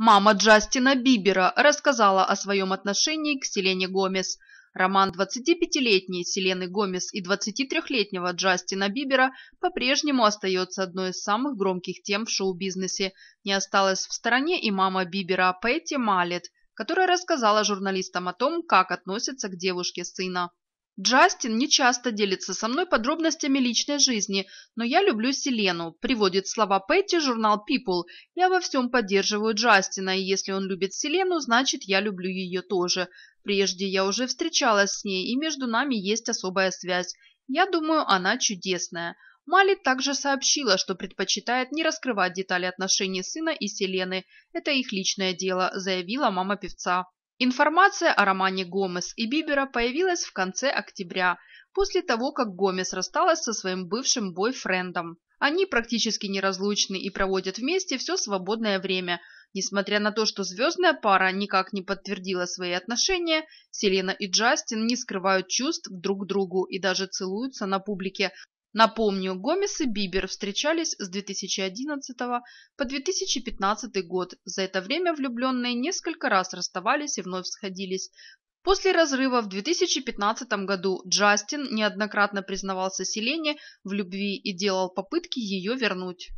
Мама Джастина Бибера рассказала о своем отношении к Селене Гомес. Роман 25-летней Селены Гомес и 23-летнего Джастина Бибера по-прежнему остается одной из самых громких тем в шоу-бизнесе. Не осталась в стороне и мама Бибера Пэтти Малет, которая рассказала журналистам о том, как относится к девушке сына. Джастин не часто делится со мной подробностями личной жизни, но я люблю Селену, приводит слова Петти журнал People. Я во всем поддерживаю Джастина, и если он любит Селену, значит я люблю ее тоже. Прежде я уже встречалась с ней, и между нами есть особая связь. Я думаю, она чудесная. Мали также сообщила, что предпочитает не раскрывать детали отношений сына и Селены. Это их личное дело, заявила мама певца. Информация о романе Гомес и Бибера появилась в конце октября, после того, как Гомес рассталась со своим бывшим бойфрендом. Они практически неразлучны и проводят вместе все свободное время. Несмотря на то, что звездная пара никак не подтвердила свои отношения, Селена и Джастин не скрывают чувств друг к другу и даже целуются на публике, Напомню, Гомес и Бибер встречались с 2011 по 2015 год. За это время влюбленные несколько раз расставались и вновь сходились. После разрыва в 2015 году Джастин неоднократно признавался Селене в любви и делал попытки ее вернуть.